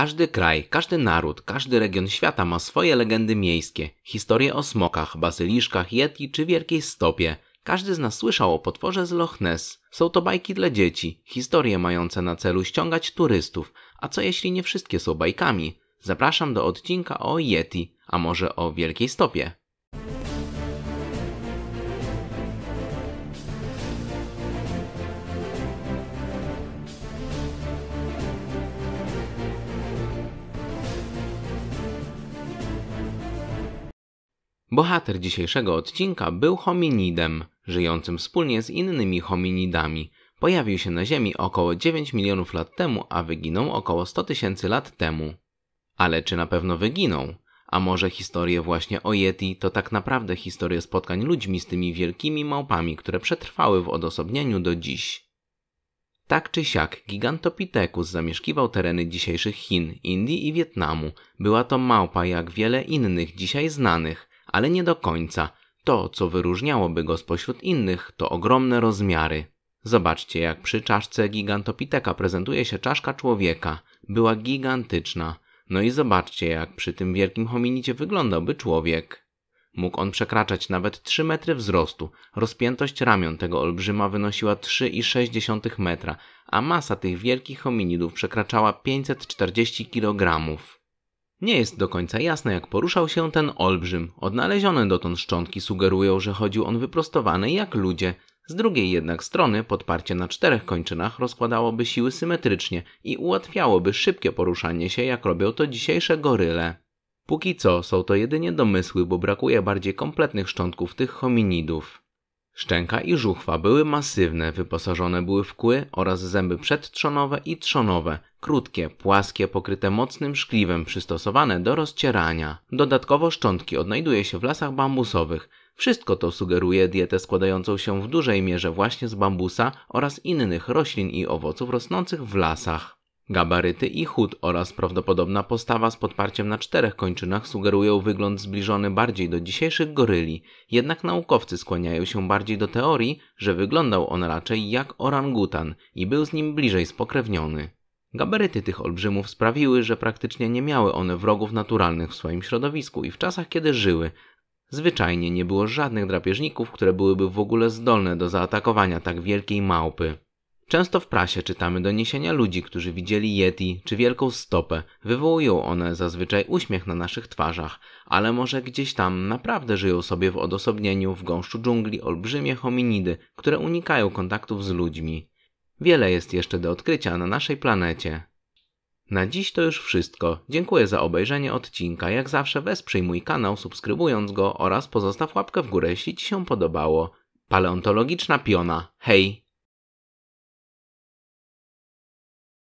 Każdy kraj, każdy naród, każdy region świata ma swoje legendy miejskie, historie o smokach, bazyliszkach, yeti czy wielkiej stopie. Każdy z nas słyszał o potworze z Loch Ness. Są to bajki dla dzieci, historie mające na celu ściągać turystów. A co jeśli nie wszystkie są bajkami? Zapraszam do odcinka o Yeti, a może o wielkiej stopie. Bohater dzisiejszego odcinka był hominidem, żyjącym wspólnie z innymi hominidami. Pojawił się na Ziemi około 9 milionów lat temu, a wyginął około 100 tysięcy lat temu. Ale czy na pewno wyginął? A może historie właśnie o Yeti to tak naprawdę historie spotkań ludźmi z tymi wielkimi małpami, które przetrwały w odosobnieniu do dziś? Tak czy siak, Gigantopithecus zamieszkiwał tereny dzisiejszych Chin, Indii i Wietnamu. Była to małpa jak wiele innych dzisiaj znanych – ale nie do końca. To, co wyróżniałoby go spośród innych, to ogromne rozmiary. Zobaczcie, jak przy czaszce gigantopiteka prezentuje się czaszka człowieka. Była gigantyczna. No i zobaczcie, jak przy tym wielkim hominicie wyglądałby człowiek. Mógł on przekraczać nawet 3 metry wzrostu. Rozpiętość ramion tego olbrzyma wynosiła 3,6 metra, a masa tych wielkich hominidów przekraczała 540 kg. Nie jest do końca jasne, jak poruszał się ten olbrzym. Odnalezione dotąd szczątki sugerują, że chodził on wyprostowany jak ludzie. Z drugiej jednak strony podparcie na czterech kończynach rozkładałoby siły symetrycznie i ułatwiałoby szybkie poruszanie się, jak robią to dzisiejsze goryle. Póki co są to jedynie domysły, bo brakuje bardziej kompletnych szczątków tych hominidów. Szczęka i żuchwa były masywne, wyposażone były w kły oraz zęby przedtrzonowe i trzonowe, krótkie, płaskie, pokryte mocnym szkliwem, przystosowane do rozcierania. Dodatkowo szczątki odnajduje się w lasach bambusowych. Wszystko to sugeruje dietę składającą się w dużej mierze właśnie z bambusa oraz innych roślin i owoców rosnących w lasach. Gabaryty i chód oraz prawdopodobna postawa z podparciem na czterech kończynach sugerują wygląd zbliżony bardziej do dzisiejszych goryli, jednak naukowcy skłaniają się bardziej do teorii, że wyglądał on raczej jak orangutan i był z nim bliżej spokrewniony. Gabaryty tych olbrzymów sprawiły, że praktycznie nie miały one wrogów naturalnych w swoim środowisku i w czasach, kiedy żyły, zwyczajnie nie było żadnych drapieżników, które byłyby w ogóle zdolne do zaatakowania tak wielkiej małpy. Często w prasie czytamy doniesienia ludzi, którzy widzieli Yeti czy wielką stopę. Wywołują one zazwyczaj uśmiech na naszych twarzach, ale może gdzieś tam naprawdę żyją sobie w odosobnieniu w gąszczu dżungli olbrzymie hominidy, które unikają kontaktów z ludźmi. Wiele jest jeszcze do odkrycia na naszej planecie. Na dziś to już wszystko. Dziękuję za obejrzenie odcinka. Jak zawsze wesprzyj mój kanał subskrybując go oraz pozostaw łapkę w górę jeśli Ci się podobało. Paleontologiczna piona. Hej!